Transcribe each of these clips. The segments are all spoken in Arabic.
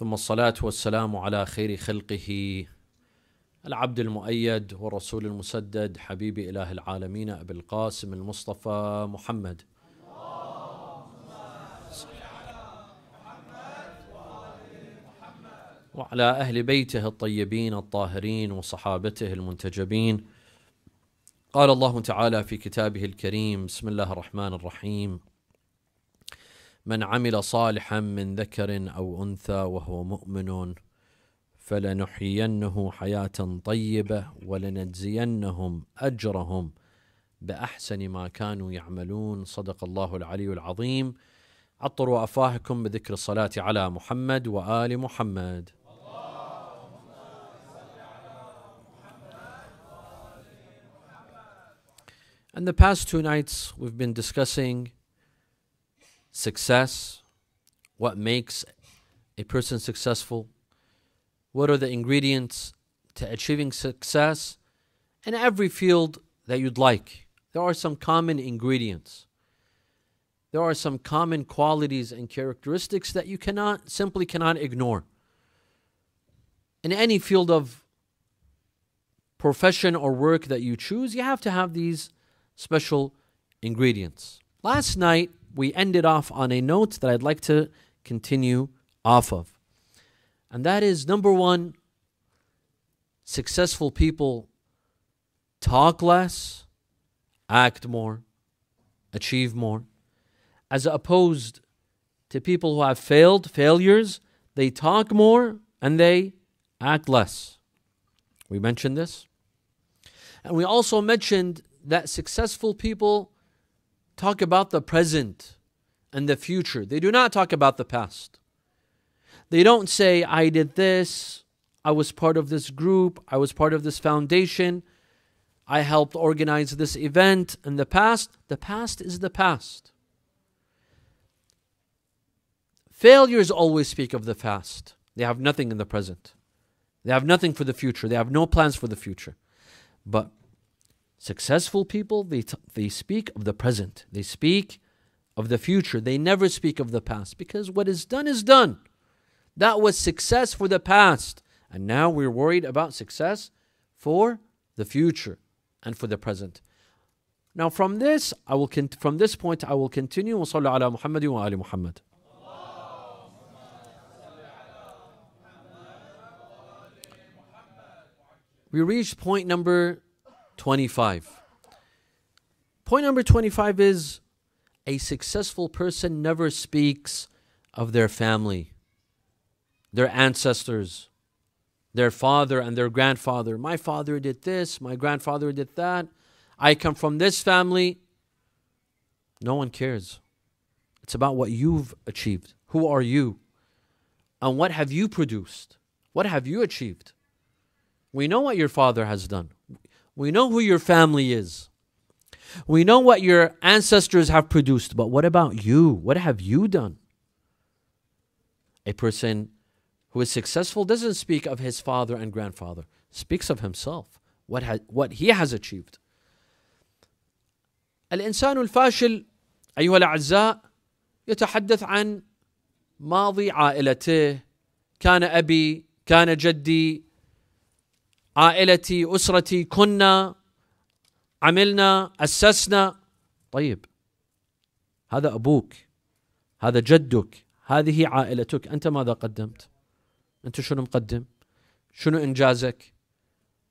ثم الصلاة والسلام على خير خلقه العبد المؤيد والرسول المسدد حبيب إله العالمين أبي القاسم المصطفى محمد وعلى أهل بيته الطيبين الطاهرين وصحابته المنتجبين قال الله تعالى في كتابه الكريم بسم الله الرحمن الرحيم من عمل صالحا من ذكر او انثى وهو مؤمن فلنحيينه حياه طيبه ولنجزينهم اجرهم باحسن ما كانوا يعملون صدق الله العلي العظيم عطروا افواهكم بذكر الصلاه على محمد وال محمد In the past two nights, we've been discussing success, what makes a person successful, what are the ingredients to achieving success in every field that you'd like. There are some common ingredients. There are some common qualities and characteristics that you cannot simply cannot ignore. In any field of profession or work that you choose, you have to have these special ingredients. Last night we ended off on a note that I'd like to continue off of. And that is number one, successful people talk less, act more, achieve more, as opposed to people who have failed, failures, they talk more and they act less. We mentioned this. And we also mentioned that successful people talk about the present and the future. They do not talk about the past. They don't say, I did this, I was part of this group, I was part of this foundation, I helped organize this event in the past. The past is the past. Failures always speak of the past. They have nothing in the present. They have nothing for the future. They have no plans for the future. But Successful people, they, t- they speak of the present, they speak of the future, they never speak of the past because what is done is done. That was success for the past. And now we're worried about success for the future and for the present. Now from this, I will from this point, I will continue. We reached point number 25. Point number 25 is a successful person never speaks of their family, their ancestors, their father and their grandfather. My father did this, my grandfather did that. I come from this family. No one cares. It's about what you've achieved. Who are you? And what have you produced? What have you achieved? We know what your father has done. We know who your family is. We know what your ancestors have produced, but what about you? What have you done? A person who is successful doesn't speak of his father and grandfather, speaks of himself, what, ha- what he has achieved. الإنسان الفاشل أيها الأعزاء يتحدث عن ماضي عائلته كان أبي كان جدي عائلتي أسرتي كنا عملنا أسسنا طيب هذا أبوك هذا جدك هذه عائلتك أنت ماذا قدمت أنت شنو مقدم شنو إنجازك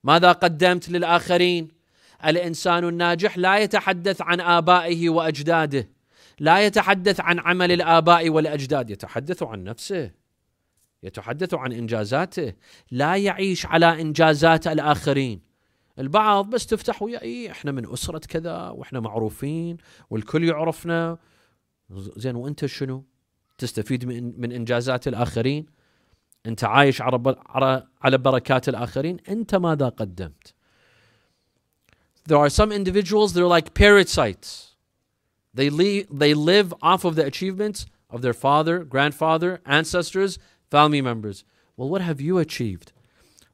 ماذا قدمت للآخرين الإنسان الناجح لا يتحدث عن آبائه وأجداده لا يتحدث عن عمل الآباء والأجداد يتحدث عن نفسه يتحدث عن إنجازاته لا يعيش على إنجازات الآخرين البعض بس تفتح ويا إيه إحنا من أسرة كذا وإحنا معروفين والكل يعرفنا زين وأنت شنو تستفيد من, من إنجازات الآخرين أنت عايش على, على بركات الآخرين أنت ماذا قدمت There are some individuals that are like parasites. They, leave, they live off of the achievements of their father, grandfather, ancestors, family members. Well, what have you achieved?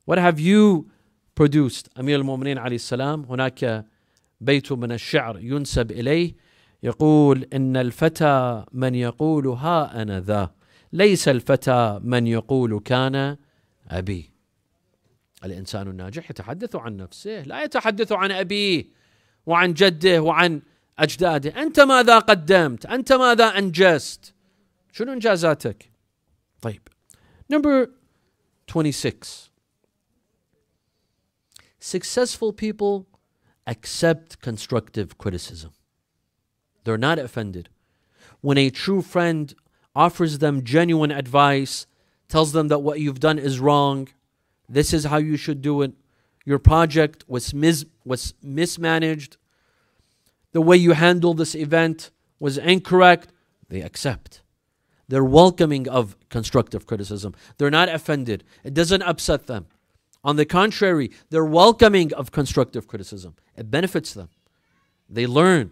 What have you produced? أمير المؤمنين عليه السلام هناك بيت من الشعر ينسب إليه يقول إن الفتى من يقول ها أنا ذا ليس الفتى من يقول كان أبي الإنسان الناجح يتحدث عن نفسه لا يتحدث عن أبيه وعن جده وعن أجداده أنت ماذا قدمت أنت ماذا أنجزت شنو إنجازاتك طيب Number 26. Successful people accept constructive criticism. They're not offended. When a true friend offers them genuine advice, tells them that what you've done is wrong, this is how you should do it, your project was, mis- was mismanaged, the way you handled this event was incorrect, they accept. They're welcoming of constructive criticism. They're not offended. It doesn't upset them. On the contrary, they're welcoming of constructive criticism. It benefits them. They learn.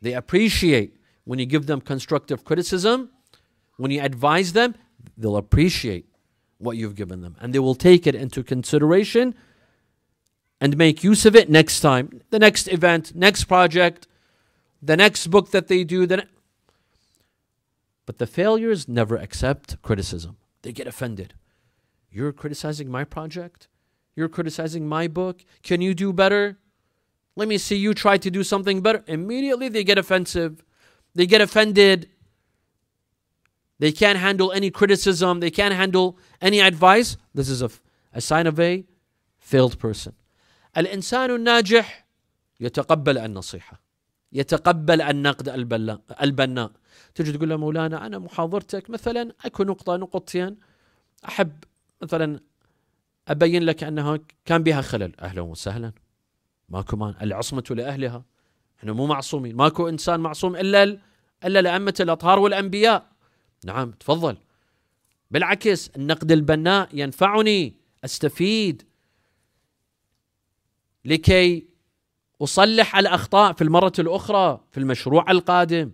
They appreciate when you give them constructive criticism, when you advise them, they'll appreciate what you've given them and they will take it into consideration and make use of it next time, the next event, next project, the next book that they do, the but the failures never accept criticism. They get offended. You're criticizing my project? You're criticizing my book? Can you do better? Let me see you try to do something better. Immediately they get offensive. They get offended. They can't handle any criticism. They can't handle any advice. This is a, a sign of a failed person. الإنسان الناجح يتقبل النصيحة يتقبل النقد البناء تجي تقول له مولانا انا محاضرتك مثلا اكو نقطه نقطتين احب مثلا ابين لك انها كان بها خلل اهلا وسهلا ماكو مان العصمه لاهلها احنا مو معصومين ماكو انسان معصوم الا الا الائمه الاطهار والانبياء نعم تفضل بالعكس النقد البناء ينفعني استفيد لكي اصلح الاخطاء في المره الاخرى في المشروع القادم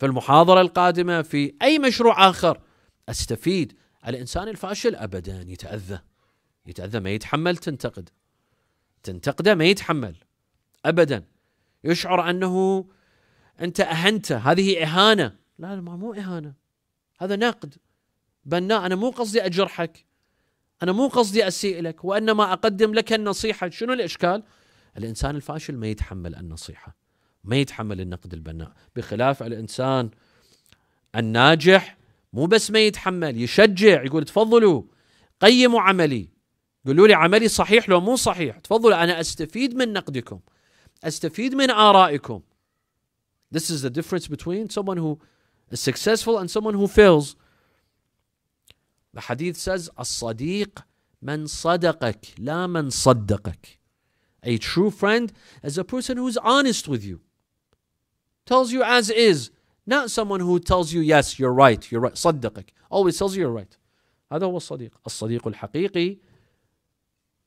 فالمحاضرة القادمة في أي مشروع آخر أستفيد الإنسان الفاشل أبدا يتأذى يتأذى ما يتحمل تنتقد تنتقده ما يتحمل أبدا يشعر أنه أنت أهنته هذه إهانة لا ما مو إهانة هذا نقد بناء أنا مو قصدي أجرحك أنا مو قصدي أسيء لك وإنما أقدم لك النصيحة شنو الإشكال الإنسان الفاشل ما يتحمل النصيحة ما يتحمل النقد البناء بخلاف الإنسان الناجح مو بس ما يتحمل يشجع يقول تفضلوا قيموا عملي قولوا لي عملي صحيح لو مو صحيح تفضلوا أنا أستفيد من نقدكم أستفيد من آرائكم This is the difference between someone who is successful and someone who fails. The hadith says, الصديق من صدقك لا من صدقك. A true friend is a person who is honest with you. tells you as is not someone who tells you yes you're right you're right صدقك always tells you you're right هذا هو الصديق الصديق الحقيقي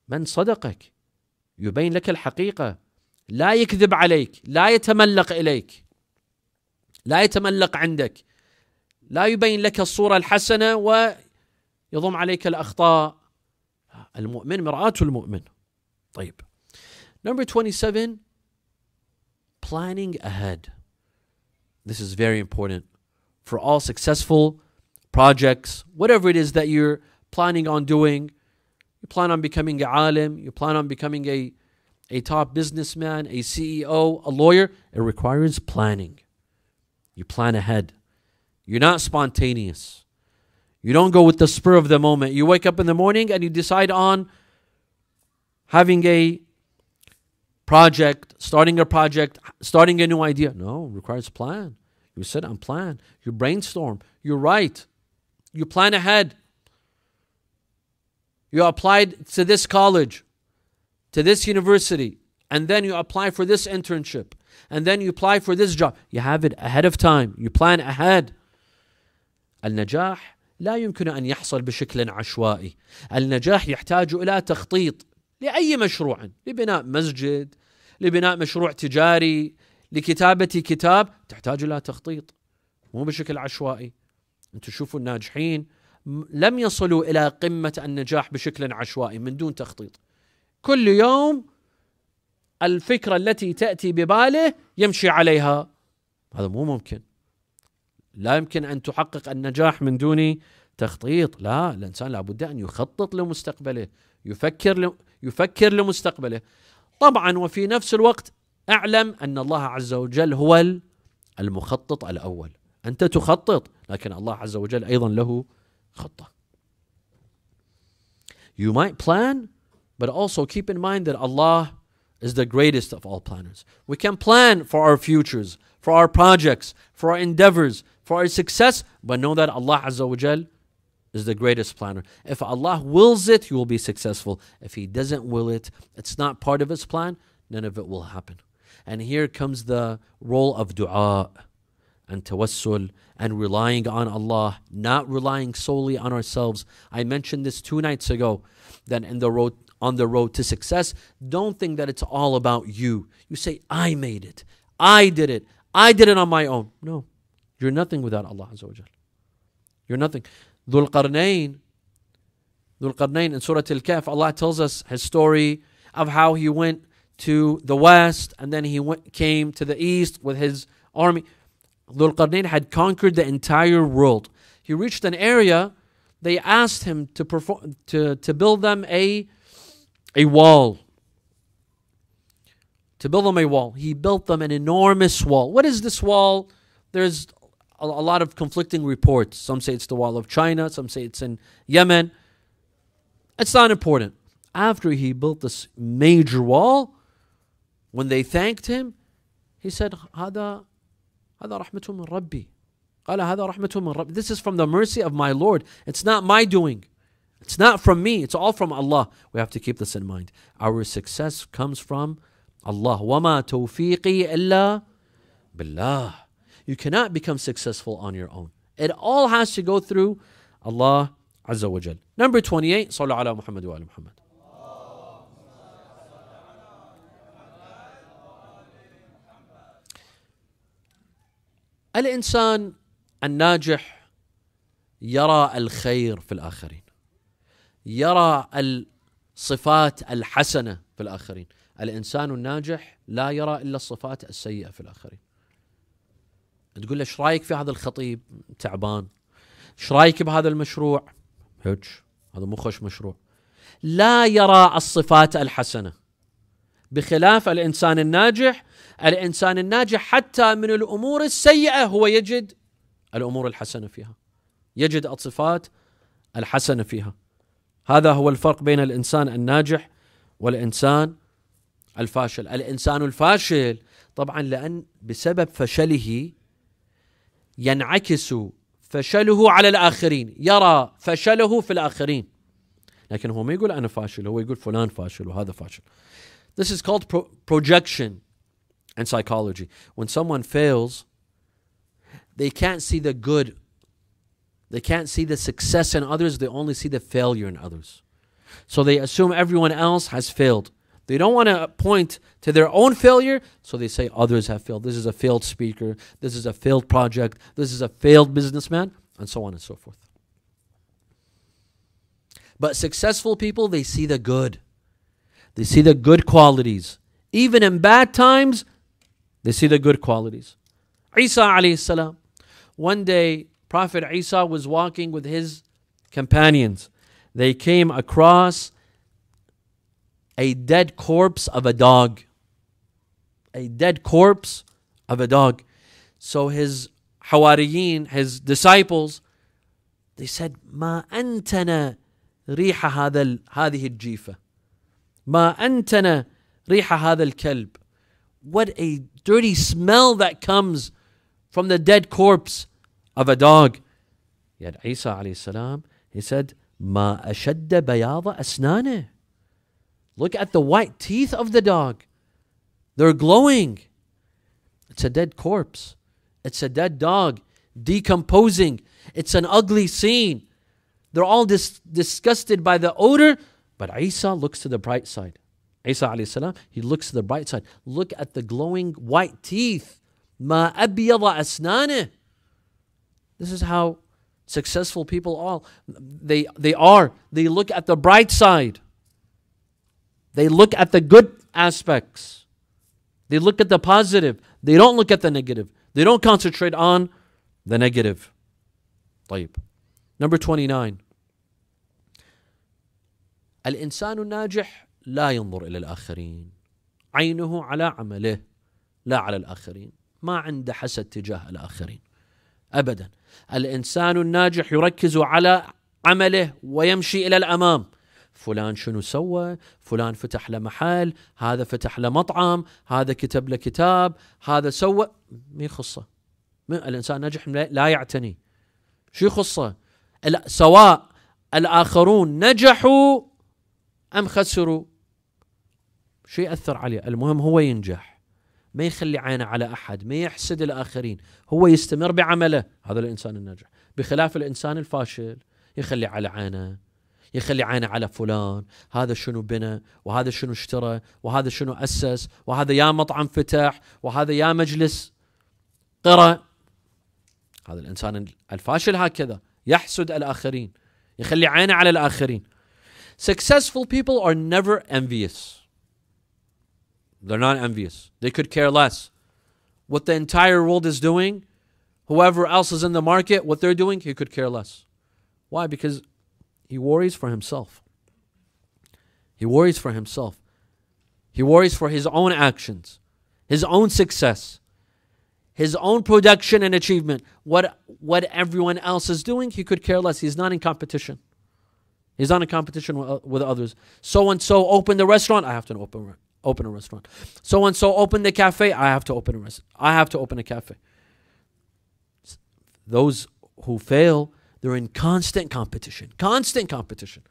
من صدقك يبين لك الحقيقة لا يكذب عليك لا يتملق إليك لا يتملق عندك لا يبين لك الصورة الحسنة ويضم عليك الأخطاء المؤمن مرآة المؤمن طيب number 27 planning ahead This is very important for all successful projects, whatever it is that you're planning on doing. You plan on becoming a alim, you plan on becoming a, a top businessman, a CEO, a lawyer. It requires planning. You plan ahead. You're not spontaneous. You don't go with the spur of the moment. You wake up in the morning and you decide on having a project, starting a project, starting a new idea. No, requires plan. You sit and plan. You brainstorm. You write. You plan ahead. You applied to this college, to this university, and then you apply for this internship, and then you apply for this job. You have it ahead of time. You plan ahead. النجاح لا يمكن أن يحصل بشكل عشوائي. النجاح يحتاج إلى تخطيط. لأي مشروع لبناء مسجد لبناء مشروع تجاري لكتابة كتاب تحتاج إلى تخطيط مو بشكل عشوائي أنتم شوفوا الناجحين لم يصلوا إلى قمة النجاح بشكل عشوائي من دون تخطيط كل يوم الفكرة التي تأتي بباله يمشي عليها هذا مو ممكن لا يمكن أن تحقق النجاح من دون تخطيط لا الإنسان لابد أن يخطط لمستقبله يفكر يفكر لمستقبله طبعا وفي نفس الوقت اعلم ان الله عز وجل هو المخطط الاول انت تخطط لكن الله عز وجل ايضا له خطه You might plan, but also keep in mind that Allah is the greatest of all planners. We can plan for our futures, for our projects, for our endeavors, for our success, but know that Allah Azza wa Jal is the greatest planner. If Allah wills it, you will be successful. If He doesn't will it, it's not part of His plan, none of it will happen. And here comes the role of dua and tawassul and relying on Allah, not relying solely on ourselves. I mentioned this two nights ago that in the road on the road to success, don't think that it's all about you. You say, I made it, I did it, I did it on my own. No. You're nothing without Allah Azza wa You're nothing. Dhul Qarnayn. Dhul Qarnayn in Surah Al Kahf, Allah tells us his story of how he went to the west and then he went, came to the east with his army. Dhul Qarnayn had conquered the entire world. He reached an area, they asked him to, perform, to, to build them a, a wall. To build them a wall. He built them an enormous wall. What is this wall? There's a, a lot of conflicting reports. Some say it's the wall of China, some say it's in Yemen. It's not important. After he built this major wall, when they thanked him, he said, This is from the mercy of my Lord. It's not my doing. It's not from me. It's all from Allah. We have to keep this in mind. Our success comes from Allah. وما توفيقي إلا بالله. You cannot become successful on your own. It all has to go through Allah Azza wa Jal. Number 28, Sallallahu ala Muhammad wa ala Muhammad. الانسان الناجح يرى الخير في الاخرين يرى الصفات الحسنه في الاخرين الانسان الناجح لا يرى الا الصفات السيئه في الاخرين تقول له ايش رايك في هذا الخطيب تعبان ايش رايك بهذا المشروع هيك هذا مو خوش مشروع لا يرى الصفات الحسنه بخلاف الانسان الناجح الانسان الناجح حتى من الامور السيئه هو يجد الامور الحسنه فيها يجد الصفات الحسنه فيها هذا هو الفرق بين الانسان الناجح والانسان الفاشل الانسان الفاشل طبعا لان بسبب فشله ينعكس فشله على الآخرين يرى فشله في الآخرين لكن هو ما يقول أنا فاشل هو يقول فلان فاشل وهذا فاشل This is called pro projection in psychology. When someone fails, they can't see the good. They can't see the success in others. They only see the failure in others. So they assume everyone else has failed. They don't want to point to their own failure, so they say others have failed. This is a failed speaker. This is a failed project. This is a failed businessman, and so on and so forth. But successful people, they see the good. They see the good qualities. Even in bad times, they see the good qualities. Isa salam. One day, Prophet Isa was walking with his companions. They came across a dead corpse of a dog. A dead corpse of a dog. So his Hawariyin, his disciples, they said, "Ma أنتنا riha هذا هذه الجيفة. ما أنتنا ريح هذا What a dirty smell that comes from the dead corpse of a dog. Yet Isa alayhi salam, he said, "Ma أشد بياض أسنانه. Look at the white teeth of the dog. They're glowing. It's a dead corpse. It's a dead dog decomposing. It's an ugly scene. They're all dis- disgusted by the odor, but Isa looks to the bright side. Isa alayhi salam, he looks to the bright side. Look at the glowing white teeth. Ma asnane. This is how successful people all they they are. They look at the bright side. They look at the good aspects. They look at the positive. They don't look at the negative. They don't concentrate on the negative. طيب. Number 29. الإنسان الناجح لا ينظر إلى الآخرين. عينه على عمله لا على الآخرين. ما عنده حسد تجاه الآخرين. أبدا. الإنسان الناجح يركز على عمله ويمشي إلى الأمام. فلان شنو سوى فلان فتح له محل هذا فتح له مطعم هذا كتب له كتاب هذا سوى ما يخصه الانسان نجح لا يعتني شو يخصه سواء الاخرون نجحوا ام خسروا شو ياثر عليه المهم هو ينجح ما يخلي عينه على احد ما يحسد الاخرين هو يستمر بعمله هذا الانسان الناجح بخلاف الانسان الفاشل يخلي على عينه يخلي عينه على فلان هذا شنو بنى وهذا شنو اشترى وهذا شنو أسس وهذا يا مطعم فتح وهذا يا مجلس قرأ هذا الإنسان الفاشل هكذا يحسد الآخرين يخلي عينه على الآخرين Successful people are never envious. They're not envious. They could care less. What the entire world is doing, whoever else is in the market, what they're doing, he could care less. Why? Because He worries for himself. He worries for himself. He worries for his own actions, his own success, his own production and achievement. What, what everyone else is doing, he could care less. He's not in competition. He's not in competition with, uh, others. So and so opened the restaurant. I have to open open a restaurant. So and so opened the cafe. I have to open a restaurant. I have to open a cafe. Those who fail they're in constant competition, constant competition.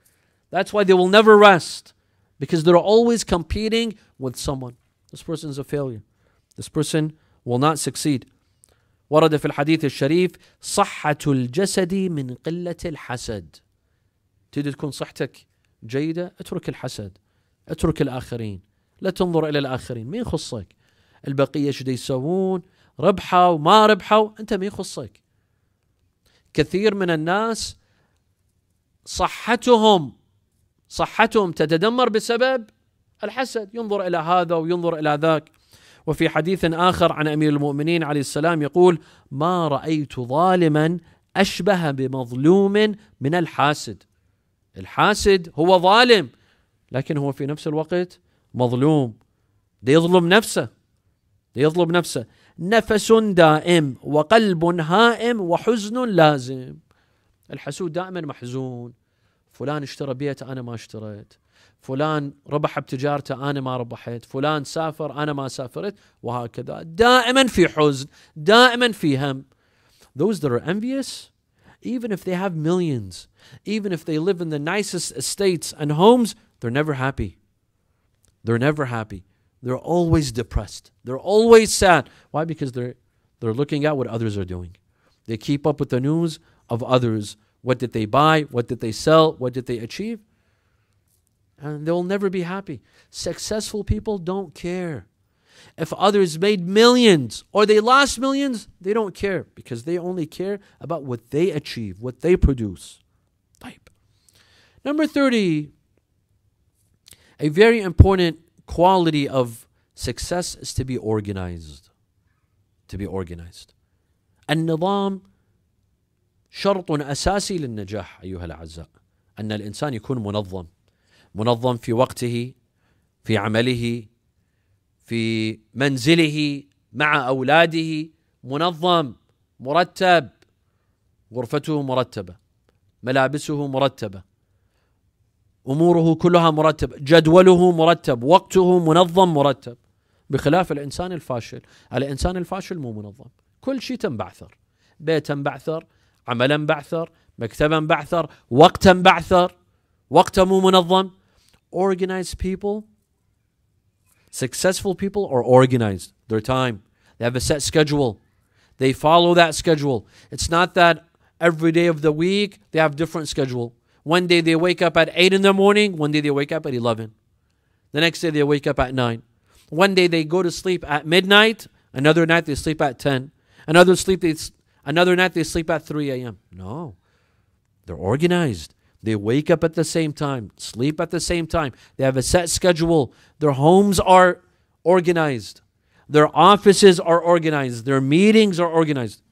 That's why they will never rest because they're always competing with someone. This person is a failure. This person will not succeed. ورد في الحديث الشريف صحة الجسد من قلة الحسد. تريد تكون صحتك جيدة اترك الحسد اترك الآخرين لا تنظر إلى الآخرين مين خصك؟ البقية شو يسوون ربحوا ما ربحوا أنت مين خصك؟ كثير من الناس صحتهم صحتهم تتدمر بسبب الحسد ينظر الى هذا وينظر الى ذاك وفي حديث اخر عن امير المؤمنين عليه السلام يقول ما رايت ظالما اشبه بمظلوم من الحاسد الحاسد هو ظالم لكن هو في نفس الوقت مظلوم ده يظلم نفسه ده يظلم نفسه نفس دائم وقلب هائم وحزن لازم الحسود دائما محزون فلان اشترى بيت انا ما اشتريت فلان ربح بتجارته انا ما ربحت فلان سافر انا ما سافرت وهكذا دائما في حزن دائما في هم those that are envious even if they have millions even if they live in the nicest estates and homes they're never happy they're never happy They're always depressed. They're always sad. Why? Because they're, they're looking at what others are doing. They keep up with the news of others. What did they buy? What did they sell? What did they achieve? And they'll never be happy. Successful people don't care. If others made millions or they lost millions, they don't care because they only care about what they achieve, what they produce. Type. Number 30, a very important quality of success is to be organized to be organized النظام شرط اساسي للنجاح ايها الاعزاء ان الانسان يكون منظم منظم في وقته في عمله في منزله مع اولاده منظم مرتب غرفته مرتبه ملابسه مرتبه اموره كلها مرتب جدوله مرتب وقته منظم مرتب بخلاف الانسان الفاشل الانسان الفاشل مو منظم كل شيء تنبعثر بيتا بعثر عملا بعثر مكتبا بعثر وقتا بعثر وقته مو منظم organized people successful people are organized their time they have a set schedule they follow that schedule it's not that every day of the week they have different schedule One day they wake up at 8 in the morning, one day they wake up at 11. The next day they wake up at 9. One day they go to sleep at midnight, another night they sleep at 10. Another sleep they another night they sleep at 3 a.m. No. They're organized. They wake up at the same time, sleep at the same time. They have a set schedule. Their homes are organized. Their offices are organized. Their meetings are organized.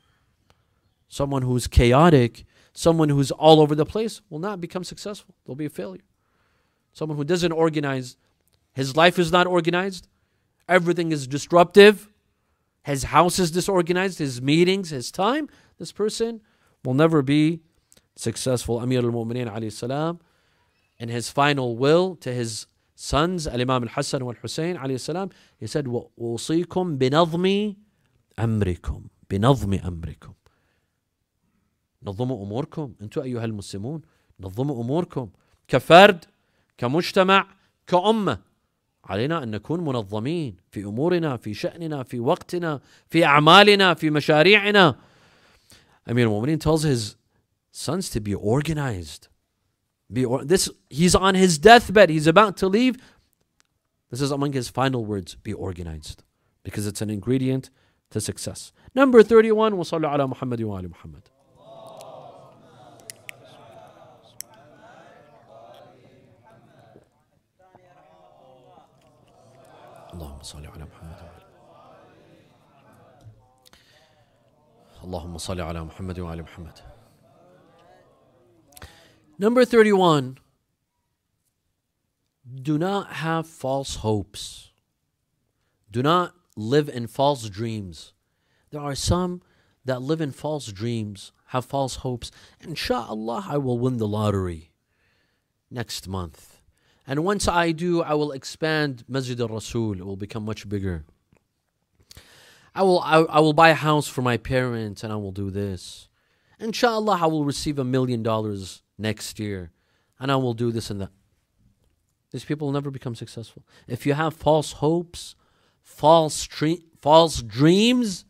Someone who's chaotic Someone who's all over the place will not become successful. They'll be a failure. Someone who doesn't organize, his life is not organized, everything is disruptive, his house is disorganized, his meetings, his time, this person will never be successful. Amir al-Mu'mineen alayhi salam, in his final will to his sons, Al-Imam al-Hassan Al hussein alayhi salam, he said, وَأُوصِيكُم بِنَظْمِ أَمْرِكُمْ بِنَظْمِ أَمْرِكُمْ نظموا اموركم انتم ايها المسلمون نظموا اموركم كفرد كمجتمع كامه علينا ان نكون منظمين في امورنا في شاننا في وقتنا في اعمالنا في مشاريعنا امير المؤمنين tells his sons to be organized be or- this he's on his deathbed he's about to leave this is among his final words be organized because it's an ingredient to success number 31 وصلوا على محمد وعلى محمد اللهم صل على محمد وعلى اللهم صل على محمد وعلى محمد Number 31 Do not have false hopes. Do not live in false dreams. There are some that live in false dreams, have false hopes. Inshallah, I will win the lottery next month. And once I do, I will expand Masjid al Rasul. It will become much bigger. I will, I, I will buy a house for my parents and I will do this. Inshallah, I will receive a million dollars next year and I will do this and that. These people will never become successful. If you have false hopes, false, tre- false dreams,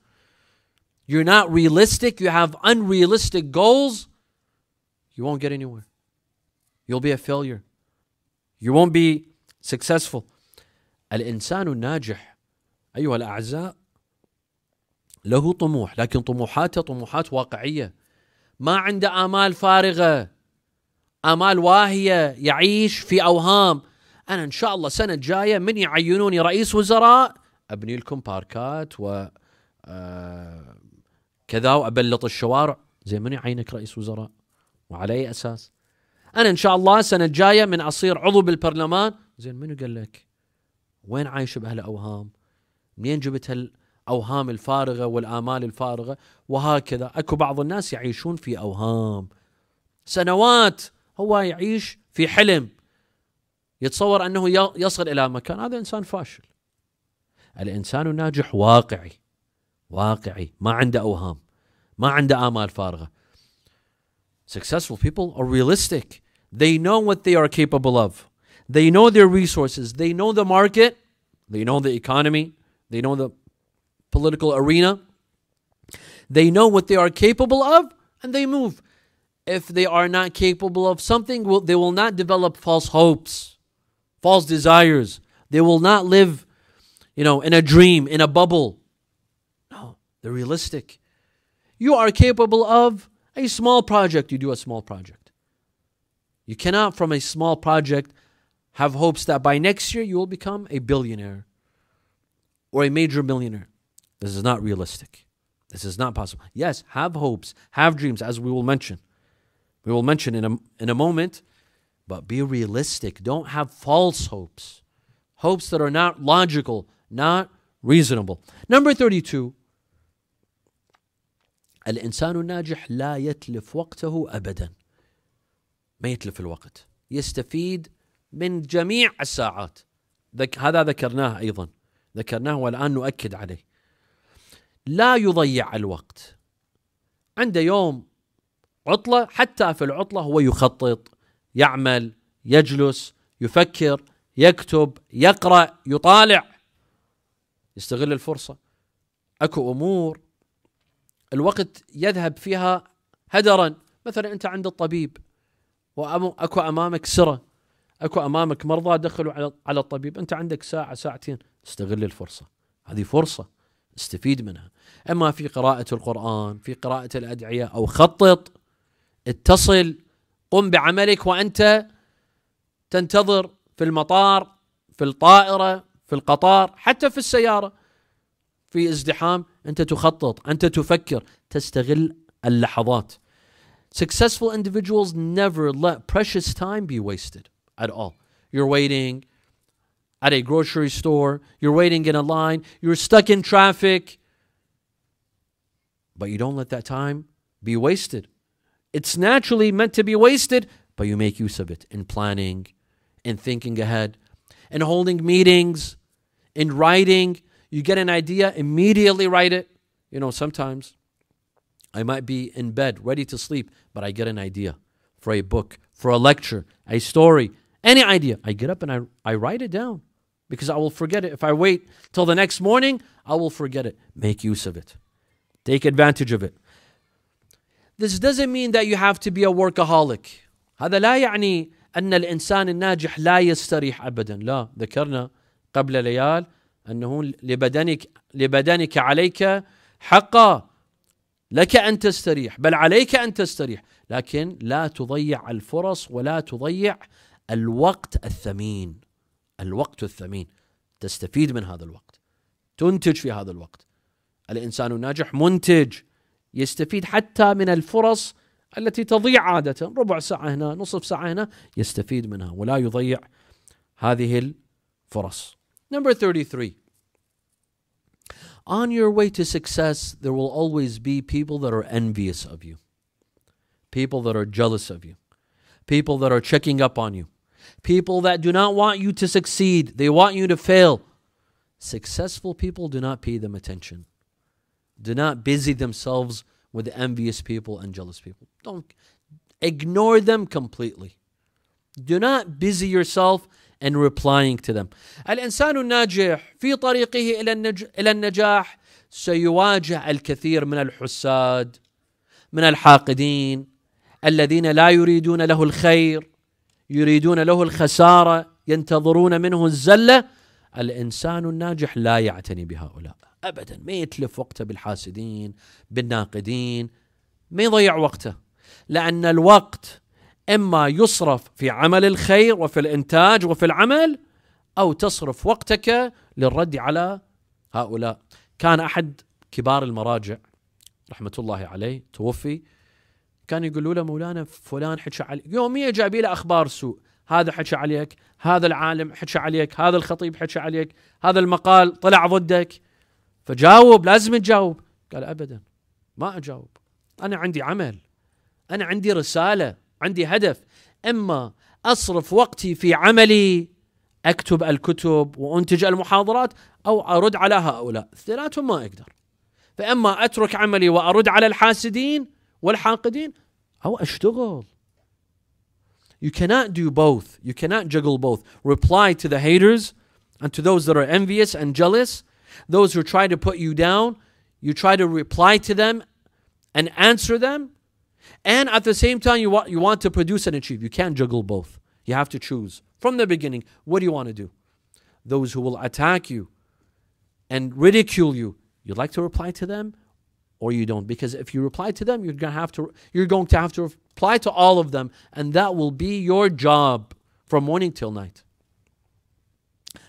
you're not realistic, you have unrealistic goals, you won't get anywhere. You'll be a failure. You won't be successful. الإنسان الناجح أيها الأعزاء له طموح لكن طموحاته طموحات واقعية ما عنده آمال فارغة آمال واهية يعيش في أوهام أنا إن شاء الله سنة جاية من يعينوني رئيس وزراء أبني لكم باركات و آه، كذا وأبلط الشوارع زي من يعينك رئيس وزراء وعلى أي أساس انا ان شاء الله السنه الجايه من اصير عضو بالبرلمان زين منو قال لك وين عايش بهالاوهام منين جبت هالاوهام الفارغه والامال الفارغه وهكذا اكو بعض الناس يعيشون في اوهام سنوات هو يعيش في حلم يتصور انه يصل الى مكان هذا انسان فاشل الانسان الناجح واقعي واقعي ما عنده اوهام ما عنده امال فارغه Successful people are realistic. They know what they are capable of. They know their resources. They know the market. They know the economy. They know the political arena. They know what they are capable of and they move. If they are not capable of something, they will not develop false hopes, false desires. They will not live, you know, in a dream, in a bubble. No, they're realistic. You are capable of a small project, you do a small project. You cannot, from a small project, have hopes that by next year you will become a billionaire or a major millionaire. This is not realistic. This is not possible. Yes, have hopes, have dreams, as we will mention. We will mention in a, in a moment, but be realistic. Don't have false hopes, hopes that are not logical, not reasonable. Number 32 الإنسان الناجح لا يتلف وقته أبدا ما يتلف الوقت يستفيد من جميع الساعات ذك هذا ذكرناه أيضا ذكرناه والآن نؤكد عليه لا يضيع الوقت عنده يوم عطلة حتى في العطلة هو يخطط يعمل يجلس يفكر يكتب يقرأ يطالع يستغل الفرصة أكو أمور الوقت يذهب فيها هدرا مثلا انت عند الطبيب واكو امامك سره اكو امامك مرضى دخلوا على الطبيب انت عندك ساعه ساعتين استغل الفرصه هذه فرصه استفيد منها اما في قراءه القران في قراءه الادعيه او خطط اتصل قم بعملك وانت تنتظر في المطار في الطائره في القطار حتى في السياره في ازدحام انت تخطط انت تفكر تستغل اللحظات successful individuals never let precious time be wasted at all you're waiting at a grocery store you're waiting in a line you're stuck in traffic but you don't let that time be wasted it's naturally meant to be wasted but you make use of it in planning in thinking ahead in holding meetings in writing you get an idea, immediately write it. You know, sometimes I might be in bed, ready to sleep, but I get an idea for a book, for a lecture, a story, any idea. I get up and I, I write it down because I will forget it. If I wait till the next morning, I will forget it. Make use of it, take advantage of it. This doesn't mean that you have to be a workaholic. هذا لا يعني أن الإنسان الناجح لا يستريح أبدا لا ذكرنا قبل ليال أنه لبدنك, لبدنك عليك حقا لك أن تستريح بل عليك أن تستريح لكن لا تضيع الفرص ولا تضيع الوقت الثمين الوقت الثمين تستفيد من هذا الوقت تنتج في هذا الوقت الإنسان الناجح منتج يستفيد حتى من الفرص التي تضيع عادة ربع ساعة هنا نصف ساعة هنا يستفيد منها ولا يضيع هذه الفرص Number 33. On your way to success, there will always be people that are envious of you, people that are jealous of you, people that are checking up on you, people that do not want you to succeed, they want you to fail. Successful people do not pay them attention, do not busy themselves with envious people and jealous people. Don't ignore them completely. Do not busy yourself and replying to them. الانسان الناجح في طريقه الى النج الى النجاح سيواجه الكثير من الحساد من الحاقدين الذين لا يريدون له الخير يريدون له الخساره ينتظرون منه الزله الانسان الناجح لا يعتني بهؤلاء ابدا ما يتلف وقته بالحاسدين بالناقدين ما يضيع وقته لان الوقت اما يصرف في عمل الخير وفي الانتاج وفي العمل او تصرف وقتك للرد على هؤلاء كان احد كبار المراجع رحمه الله عليه توفي كان يقولوا له مولانا فلان حكى علي يوميا جايب له اخبار سوء هذا حكى عليك هذا العالم حكى عليك هذا الخطيب حكى عليك هذا المقال طلع ضدك فجاوب لازم تجاوب قال ابدا ما اجاوب انا عندي عمل انا عندي رساله عندي هدف اما اصرف وقتي في عملي اكتب الكتب وانتج المحاضرات او ارد على هؤلاء الثلاثه ما اقدر فاما اترك عملي وارد على الحاسدين والحاقدين او اشتغل You cannot do both. You cannot juggle both. Reply to the haters and to those that are envious and jealous, those who try to put you down. You try to reply to them and answer them and at the same time you want you want to produce and achieve. You can't juggle both. You have to choose from the beginning. What do you want to do? Those who will attack you and ridicule you, you'd like to reply to them, or you don't. Because if you reply to them, you're gonna have to you're going to have to reply to all of them, and that will be your job from morning till night.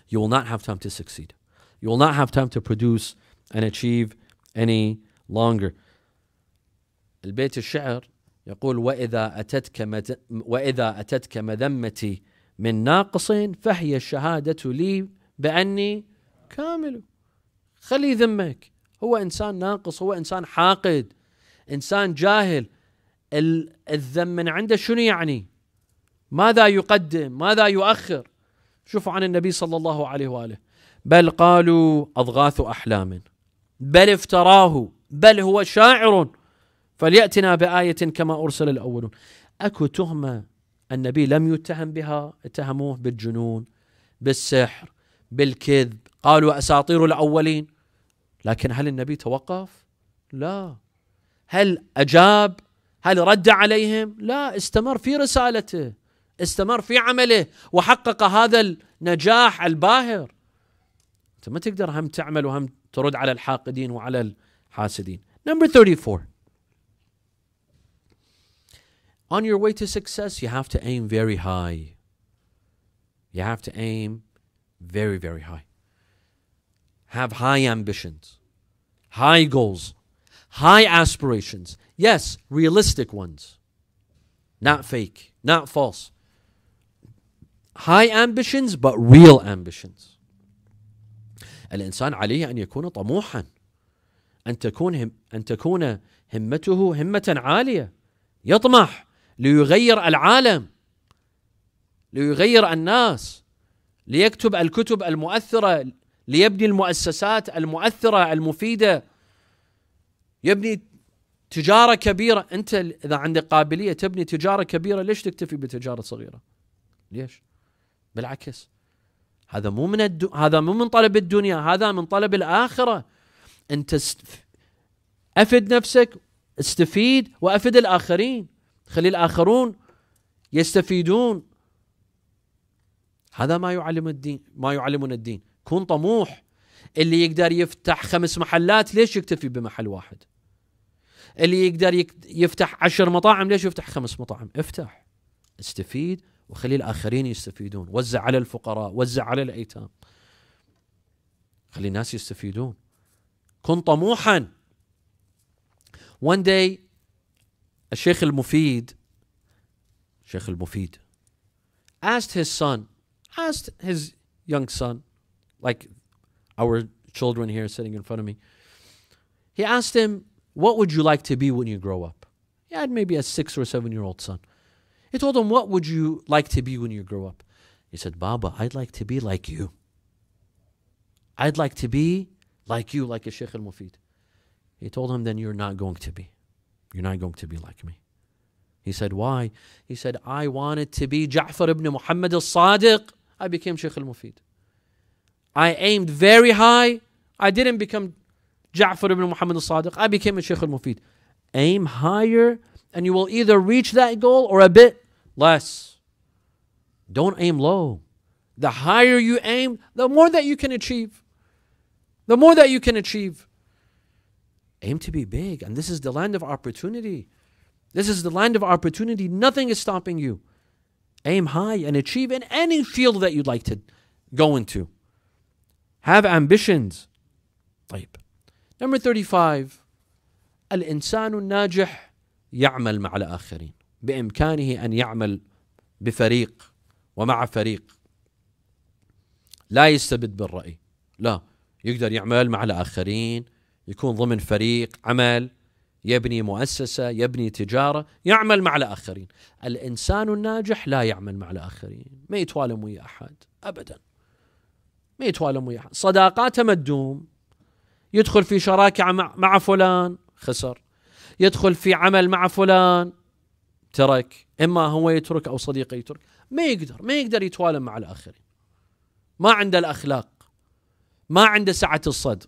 You will not have time to succeed. You will not have time to produce and achieve any longer. البيت الشعر يقول وإذا أتتك مد... وإذا أتتك مذمتي من ناقص فهي الشهادة لي بأني كامل خلي ذمك هو إنسان ناقص هو إنسان حاقد إنسان جاهل الذم من عنده شنو يعني ماذا يقدم ماذا يؤخر شوفوا عن النبي صلى الله عليه وآله بل قالوا أضغاث أحلام بل افتراه بل هو شاعر فليأتنا بآية كما أرسل الأولون أكو تهمة النبي لم يتهم بها اتهموه بالجنون بالسحر بالكذب قالوا أساطير الأولين لكن هل النبي توقف؟ لا هل أجاب؟ هل رد عليهم؟ لا استمر في رسالته استمر في عمله وحقق هذا النجاح الباهر انت ما تقدر هم تعمل وهم ترد على الحاقدين وعلى الحاسدين نمبر 34 On your way to success, you have to aim very high. You have to aim very, very high. Have high ambitions, high goals, high aspirations. Yes, realistic ones, not fake, not false. High ambitions, but real ambitions. الإنسان عليه أن يكون طموحا أن تكون هم أن تكون همته همة عالية يطمح ليغير العالم ليغير الناس ليكتب الكتب المؤثره ليبني المؤسسات المؤثره المفيده يبني تجاره كبيره انت اذا عندك قابليه تبني تجاره كبيره ليش تكتفي بتجاره صغيره ليش بالعكس هذا مو من الدو... هذا مو من طلب الدنيا هذا من طلب الاخره انت است... افد نفسك استفيد وافد الاخرين خلي الآخرون يستفيدون هذا ما يعلم الدين ما يعلمنا الدين كن طموح اللي يقدر يفتح خمس محلات ليش يكتفي بمحل واحد اللي يقدر يفتح عشر مطاعم ليش يفتح خمس مطاعم افتح استفيد وخلي الآخرين يستفيدون وزع على الفقراء وزع على الأيتام خلي الناس يستفيدون كن طموحا one day الشيخ المفيد الشيخ المفيد asked his son asked his young son like our children here sitting in front of me he asked him what would you like to be when you grow up he had maybe a six or seven year old son he told him what would you like to be when you grow up he said baba i'd like to be like you i'd like to be like you like a sheikh al-mufid he told him then you're not going to be you're not going to be like me. He said, Why? He said, I wanted to be Ja'far ibn Muhammad al Sadiq. I became Sheikh al Mufid. I aimed very high. I didn't become Ja'far ibn Muhammad al Sadiq. I became a Sheikh al Mufid. Aim higher, and you will either reach that goal or a bit less. Don't aim low. The higher you aim, the more that you can achieve. The more that you can achieve. Aim to be big. And this is the land of opportunity. This is the land of opportunity. Nothing is stopping you. Aim high and achieve in any field that you'd like to go into. Have ambitions. طيب. Number 35 الإنسان الناجح يعمل مع الآخرين بإمكانه أن يعمل بفريق ومع فريق لا يستبد بالرأي لا يقدر يعمل مع الآخرين يكون ضمن فريق عمل يبني مؤسسة يبني تجارة يعمل مع الآخرين الإنسان الناجح لا يعمل مع الآخرين ما يتوالم ويا أحد أبدا ما يتوالم ويا أحد صداقاته ما تدوم يدخل في شراكة مع, مع فلان خسر يدخل في عمل مع فلان ترك إما هو يترك أو صديقه يترك ما يقدر ما يقدر يتوالم مع الآخرين ما عنده الأخلاق ما عنده سعة الصدر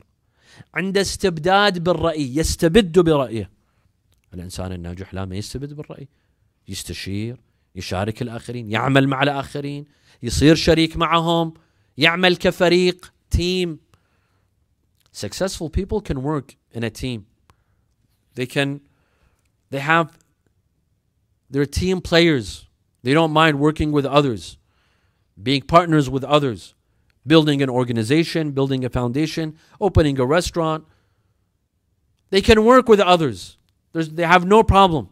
عند استبداد بالرأي يستبد برأيه الإنسان الناجح لا ما يستبد بالرأي يستشير يشارك الآخرين يعمل مع الآخرين يصير شريك معهم يعمل كفريق تيم successful people can work in a team they can they have they're team players they don't mind working with others being partners with others building an organization, building a foundation, opening a restaurant. They can work with others. There's, they have no problem.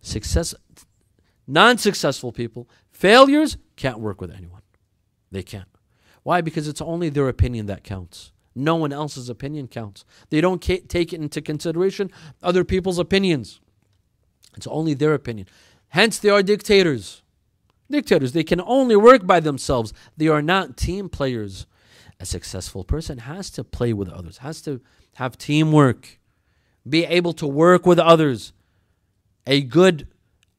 Success, non-successful people, failures can't work with anyone. They can't. Why? Because it's only their opinion that counts. No one else's opinion counts. They don't take it into consideration other people's opinions. It's only their opinion. Hence, they are dictators. Dictators, they can only work by themselves. They are not team players. A successful person has to play with others, has to have teamwork, be able to work with others. A good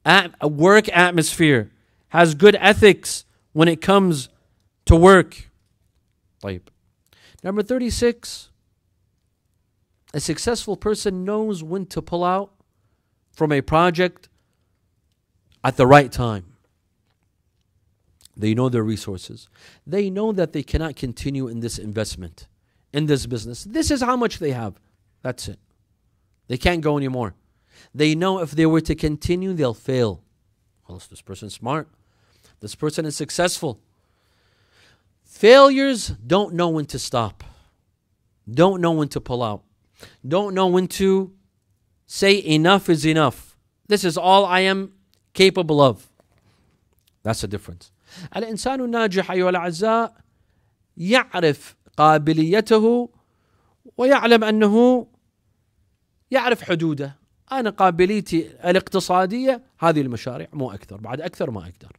at, a work atmosphere has good ethics when it comes to work. Type. Number 36. A successful person knows when to pull out from a project at the right time. They know their resources. They know that they cannot continue in this investment, in this business. This is how much they have. That's it. They can't go anymore. They know if they were to continue, they'll fail. Well, this person's smart. This person is successful. Failures don't know when to stop, don't know when to pull out, don't know when to say enough is enough. This is all I am capable of. That's the difference. الإنسان الناجح أيها الأعزاء يعرف قابليته ويعلم أنه يعرف حدوده أنا قابليتي الاقتصادية هذه المشاريع مو أكثر بعد أكثر ما أقدر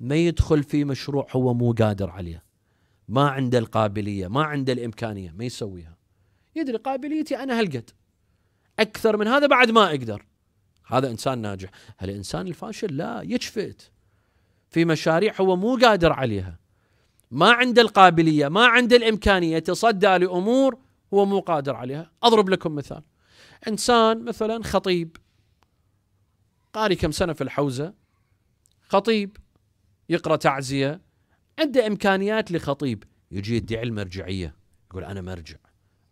ما يدخل في مشروع هو مو قادر عليه ما عنده القابلية ما عنده الإمكانية ما يسويها يدري قابليتي أنا هالقد أكثر من هذا بعد ما أقدر هذا إنسان ناجح هل الإنسان الفاشل لا يشفت في مشاريع هو مو قادر عليها ما عنده القابلية ما عنده الإمكانية يتصدى لأمور هو مو قادر عليها أضرب لكم مثال إنسان مثلا خطيب قاري كم سنة في الحوزة خطيب يقرأ تعزية عنده إمكانيات لخطيب يجي يدعي المرجعية يقول أنا مرجع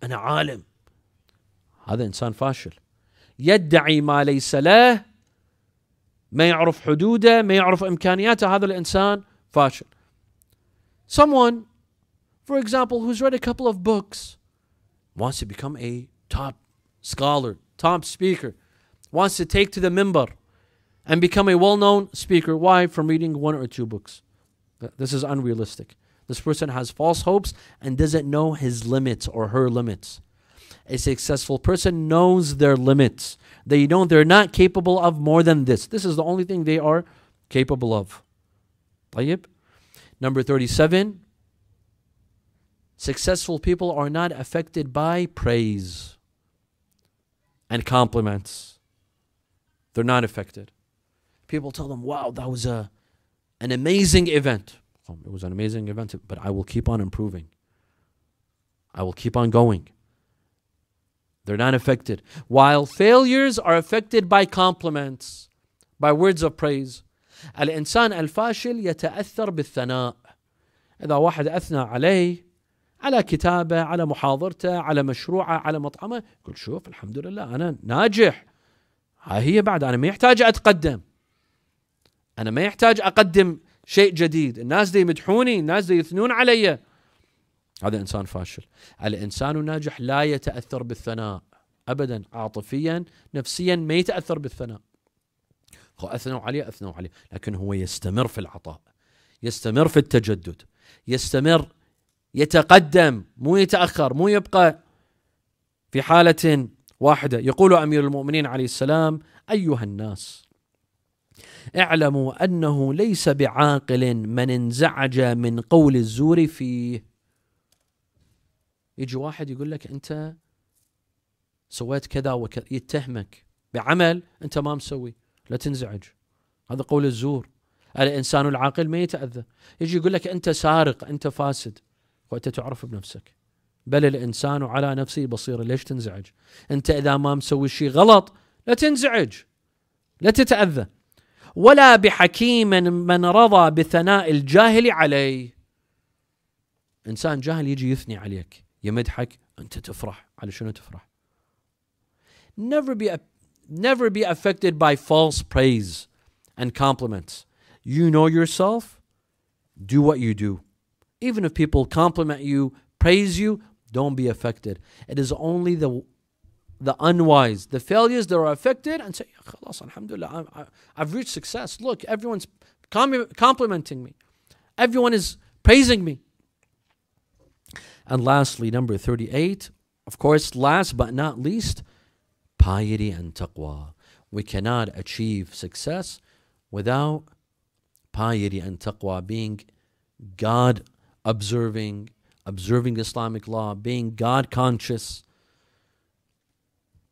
أنا عالم هذا إنسان فاشل يدعي ما ليس له ما يعرف حدوده ما يعرف إمكانياته هذا الإنسان فاشل someone for example who's read a couple of books wants to become a top scholar top speaker wants to take to the mimbar and become a well-known speaker why from reading one or two books this is unrealistic this person has false hopes and doesn't know his limits or her limits a successful person knows their limits. They know they're not capable of more than this. This is the only thing they are capable of. طيب. Number 37 Successful people are not affected by praise and compliments. They're not affected. People tell them, wow, that was a, an amazing event. it was an amazing event, but I will keep on improving. I will keep on going. They're not affected. While failures are affected by compliments, by words of praise. الإنسان الفاشل يتأثر بالثناء. إذا واحد أثنى عليه على كتابه، على محاضرته، على مشروعه، على مطعمه، يقول شوف الحمد لله أنا ناجح. ها هي بعد أنا ما يحتاج أتقدم. أنا ما يحتاج أقدم شيء جديد، الناس دي يمدحوني، الناس دي يثنون علي. هذا انسان فاشل الانسان الناجح لا يتاثر بالثناء ابدا عاطفيا نفسيا ما يتاثر بالثناء اثنوا عليه اثنوا عليه لكن هو يستمر في العطاء يستمر في التجدد يستمر يتقدم مو يتاخر مو يبقى في حاله واحده يقول امير المؤمنين عليه السلام ايها الناس اعلموا انه ليس بعاقل من انزعج من قول الزور فيه يجي واحد يقول لك انت سويت كذا وكذا يتهمك بعمل انت ما مسوي لا تنزعج هذا قول الزور الانسان العاقل ما يتاذى يجي يقول لك انت سارق انت فاسد وانت تعرف بنفسك بل الانسان على نفسه بصير ليش تنزعج انت اذا ما مسوي شيء غلط لا تنزعج لا تتاذى ولا بحكيم من رضى بثناء الجاهل عليه انسان جاهل يجي يثني عليك يمدحك انت تفرح على شنو تفرح never be never be affected by false praise and compliments you know yourself do what you do even if people compliment you praise you don't be affected it is only the the unwise, the failures that are affected, and say, Khalas, Alhamdulillah, i have reached success. Look, everyone's complimenting me, everyone is praising me. And lastly, number 38, of course, last but not least, piety and taqwa. We cannot achieve success without piety and taqwa being God observing, observing Islamic law, being God conscious.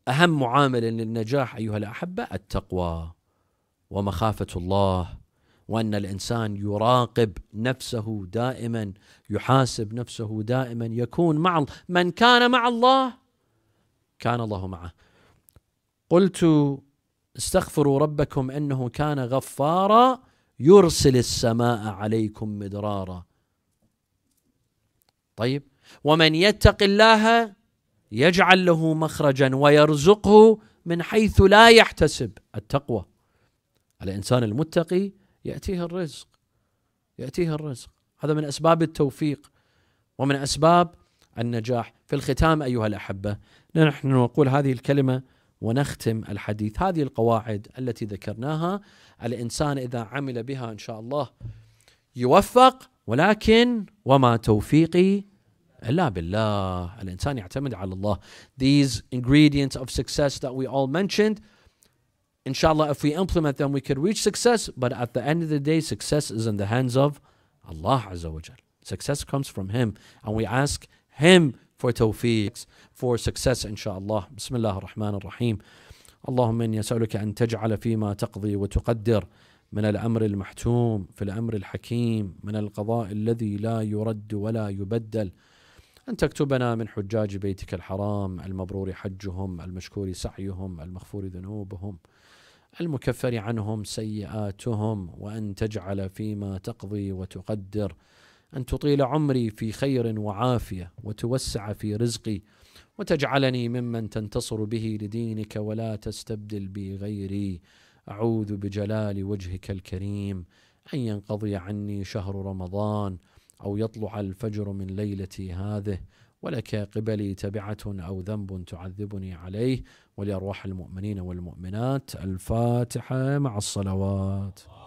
أهم معامل للنجاح أيها الأحبة التقوى ومخافة الله وان الانسان يراقب نفسه دائما يحاسب نفسه دائما يكون مع من كان مع الله كان الله معه قلت استغفروا ربكم انه كان غفارا يرسل السماء عليكم مدرارا طيب ومن يتق الله يجعل له مخرجا ويرزقه من حيث لا يحتسب التقوى الانسان المتقي يأتيها الرزق يأتيها الرزق هذا من أسباب التوفيق ومن أسباب النجاح في الختام أيها الأحبة نحن نقول هذه الكلمة ونختم الحديث هذه القواعد التي ذكرناها الإنسان إذا عمل بها إن شاء الله يوفق ولكن وما توفيقي الا بالله الانسان يعتمد على الله these ingredients of success that we all mentioned inshallah, if we implement them, we can reach success. But at the end of the day, success is in the hands of Allah Azza wa Jal. Success comes from Him. And we ask Him for tawfiq, for success, inshallah. Bismillah ar-Rahman ar-Rahim. اللهم إني أسألك أن تجعل فيما تقضي وتقدر من الأمر المحتوم في الأمر الحكيم من القضاء الذي لا يرد ولا يبدل أن تكتبنا من حجاج بيتك الحرام المبرور حجهم المشكور سعيهم المغفور ذنوبهم المكفر عنهم سيئاتهم وان تجعل فيما تقضي وتقدر ان تطيل عمري في خير وعافيه وتوسع في رزقي وتجعلني ممن تنتصر به لدينك ولا تستبدل بي غيري اعوذ بجلال وجهك الكريم ان ينقضي عني شهر رمضان او يطلع الفجر من ليلتي هذه ولك قبلي تبعة أو ذنب تعذبني عليه ولأرواح المؤمنين والمؤمنات الفاتحة مع الصلوات